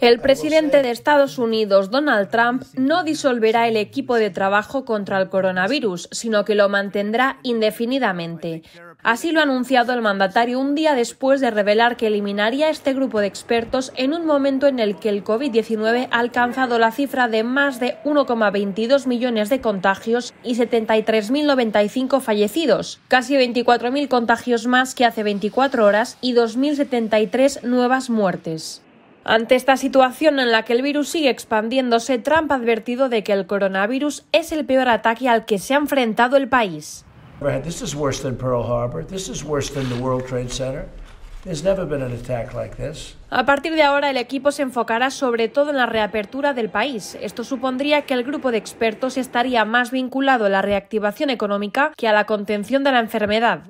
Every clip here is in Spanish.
El presidente de Estados Unidos, Donald Trump, no disolverá el equipo de trabajo contra el coronavirus, sino que lo mantendrá indefinidamente. Así lo ha anunciado el mandatario un día después de revelar que eliminaría este grupo de expertos en un momento en el que el COVID-19 ha alcanzado la cifra de más de 1,22 millones de contagios y 73.095 fallecidos, casi 24.000 contagios más que hace 24 horas y 2.073 nuevas muertes. Ante esta situación en la que el virus sigue expandiéndose, Trump ha advertido de que el coronavirus es el peor ataque al que se ha enfrentado el país. This is worse than Pearl Harbor. This is worse than the World Trade Center. There's never been an attack like this. A partir de ahora, el equipo se enfocará sobre todo en la reapertura del país. Esto supondría que el grupo de expertos estaría más vinculado a la reactivación económica que a la contención de la enfermedad.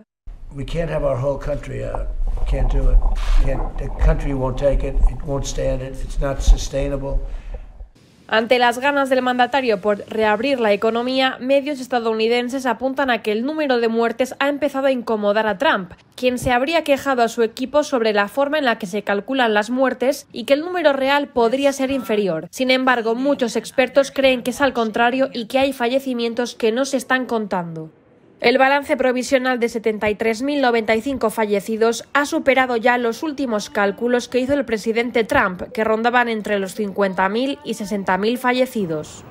We can't have our whole country out. Can't do it. Can't, the country won't take it. It won't stand it. It's not sustainable. Ante las ganas del mandatario por reabrir la economía, medios estadounidenses apuntan a que el número de muertes ha empezado a incomodar a Trump, quien se habría quejado a su equipo sobre la forma en la que se calculan las muertes y que el número real podría ser inferior. Sin embargo, muchos expertos creen que es al contrario y que hay fallecimientos que no se están contando. El balance provisional de 73.095 fallecidos ha superado ya los últimos cálculos que hizo el presidente Trump, que rondaban entre los 50.000 y 60.000 fallecidos.